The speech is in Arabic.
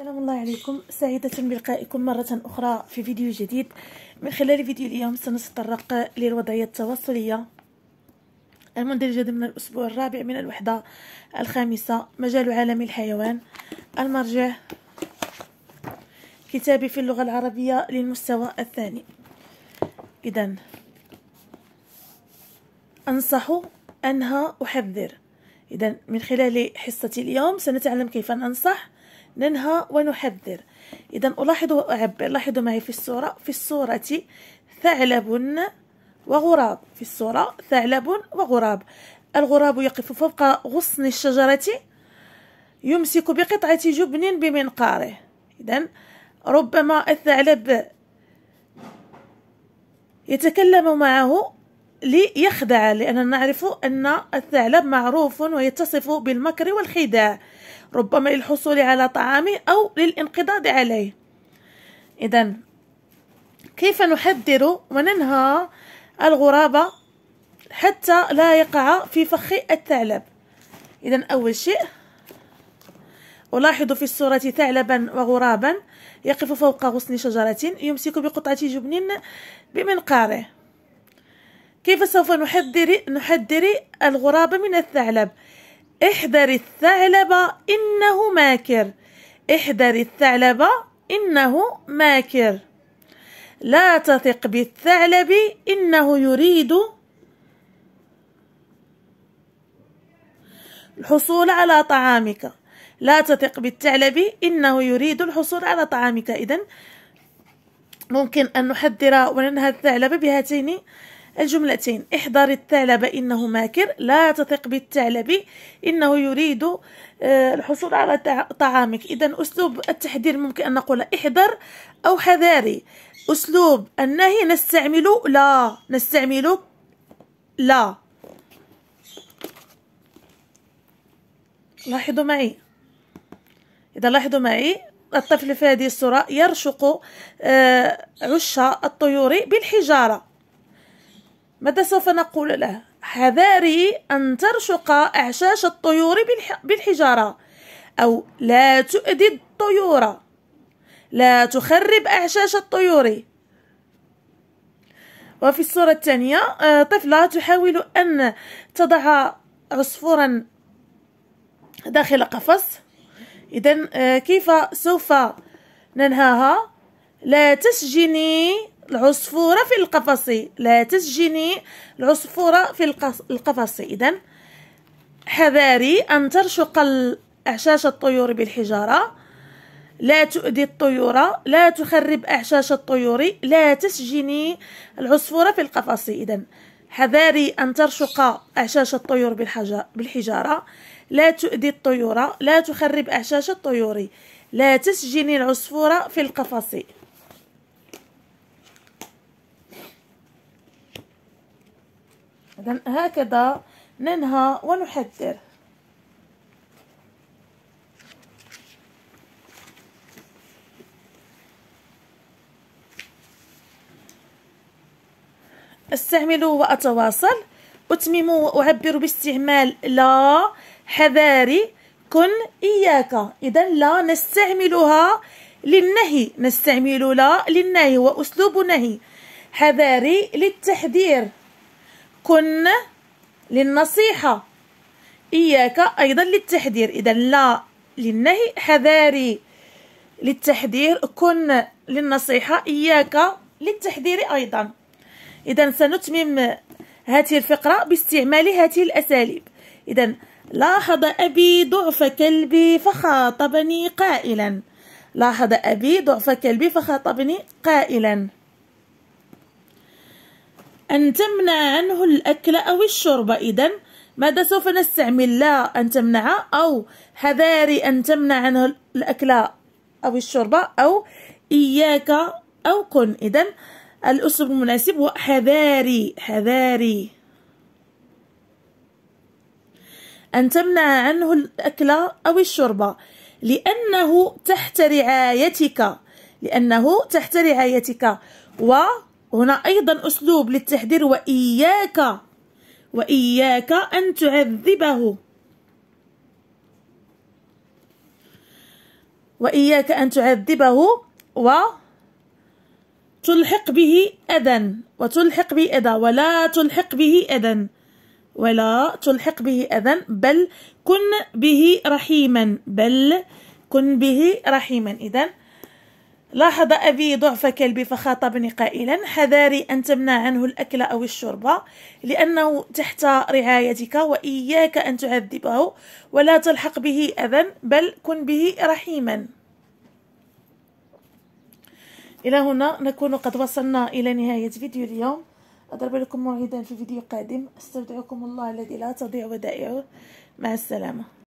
السلام الله عليكم سعيدة بلقائكم مرة أخرى في فيديو جديد من خلال فيديو اليوم سنتطرق للوضعية التواصلية المندرجة ضمن الأسبوع الرابع من الوحدة الخامسة مجال عالم الحيوان المرجع كتابي في اللغة العربية للمستوى الثاني إذا أنصح أنها أحذر إذا من خلال حصتي اليوم سنتعلم كيف أن ننهى ونحذر إذا ألاحظ وأعبر لاحظوا معي في الصورة في الصورة ثعلب وغراب في الصورة ثعلب وغراب الغراب يقف فوق غصن الشجرة يمسك بقطعة جبن بمنقاره إذا ربما الثعلب يتكلم معه ليخدع لأننا نعرف أن الثعلب معروف ويتصف بالمكر والخداع ربما للحصول على طعامه أو للانقضاض عليه إذا كيف نحذر وننهى الغرابة حتى لا يقع في فخ الثعلب إذا أول شيء ألاحظ في الصورة ثعلبا وغرابا يقف فوق غصن شجرة يمسك بقطعة جبن بمنقاره كيف سوف نحذر نحذر الغراب من الثعلب احذر الثعلب إنه ماكر احذر الثعلب إنه ماكر لا تثق بالثعلب إنه يريد الحصول على طعامك لا تثق بالثعلب إنه يريد الحصول على طعامك إذن ممكن أن نحذر وننهى الثعلب بهاتين الجملتين احضر الثعلب إنه ماكر لا تثق بالثعلب إنه يريد آه، الحصول على طعامك إذا أسلوب التحذير ممكن أن نقول احذر أو حذاري أسلوب النهي نستعمل لا نستعمل لا لاحظوا معي إذا لاحظوا معي الطفل في هذه الصورة يرشق آه، عش الطيور بالحجارة ماذا سوف نقول له حذاري أن ترشق إعشاش الطيور بالحجارة أو لا تؤذي الطيور لا تخرب إعشاش الطيور وفي الصورة الثانية آه، طفلة تحاول أن تضع عصفورا داخل قفص إذا آه، كيف سوف ننهاها لا تسجني العصفورة في القفص لا تسجني العصفورة في القفص إذا حذاري أن ترشق أعشاش الطيور بالحجارة لا تؤذي الطيور لا تخرب أعشاش الطيور لا تسجني العصفورة في القفص إذا حذاري أن ترشق أعشاش الطيور بالحجارة لا تؤذي الطيور لا تخرب أعشاش الطيور لا تسجني العصفورة في القفص إذا هكذا ننهى ونحذر استعمل وأتواصل أتمم وأعبر باستعمال لا حذاري كن إياك إذا لا نستعملها للنهي نستعمل لا للنهي وأسلوب نهي حذاري للتحذير كن للنصيحة إياك أيضا للتحذير إذا لا للنهي حذاري للتحذير كن للنصيحة إياك للتحذير أيضا إذا سنتمم هذه الفقرة باستعمال هذه الأساليب إذا لاحظ أبي ضعف كلبي فخاطبني قائلا لاحظ أبي ضعف كلبي فخاطبني قائلا أن تمنع عنه الأكل أو الشرب إذا ماذا سوف نستعمل لا أن تمنع أو حذاري أن تمنع عنه الأكل أو الشرب أو إياك أو كن إذا الأسلوب المناسب هو حذاري حذاري أن تمنع عنه الأكل أو الشرب لأنه تحت رعايتك لأنه تحت رعايتك و هنا أيضا أسلوب للتحذير وإياك وإياك أن تعذبه وإياك أن تعذبه و تلحق به أذى وتلحق به أذى ولا تلحق به أذى ولا تلحق به أذى بل كن به رحيما بل كن به رحيما إذا لاحظ أبي ضعف كلبي فخاطبني قائلا حذاري أن تمنع عنه الأكل أو الشرب لأنه تحت رعايتك وإياك أن تعذبه ولا تلحق به أذى بل كن به رحيما إلى هنا نكون قد وصلنا إلى نهاية فيديو اليوم أضرب لكم موعدا في فيديو قادم أستودعكم الله الذي لا تضيع ودائعه مع السلامة